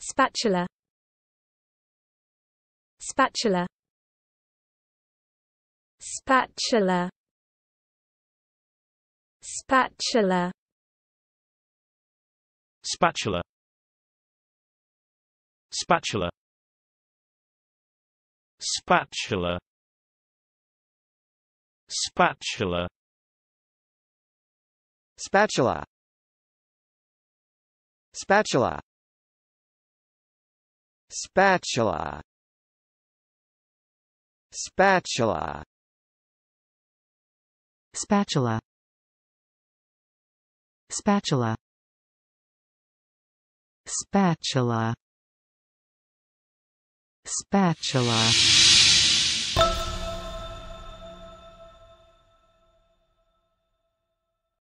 spatula spatula spatula spatula spatula spatula spatula spatula spatula spatula spatula spatula spatula spatula spatula spatula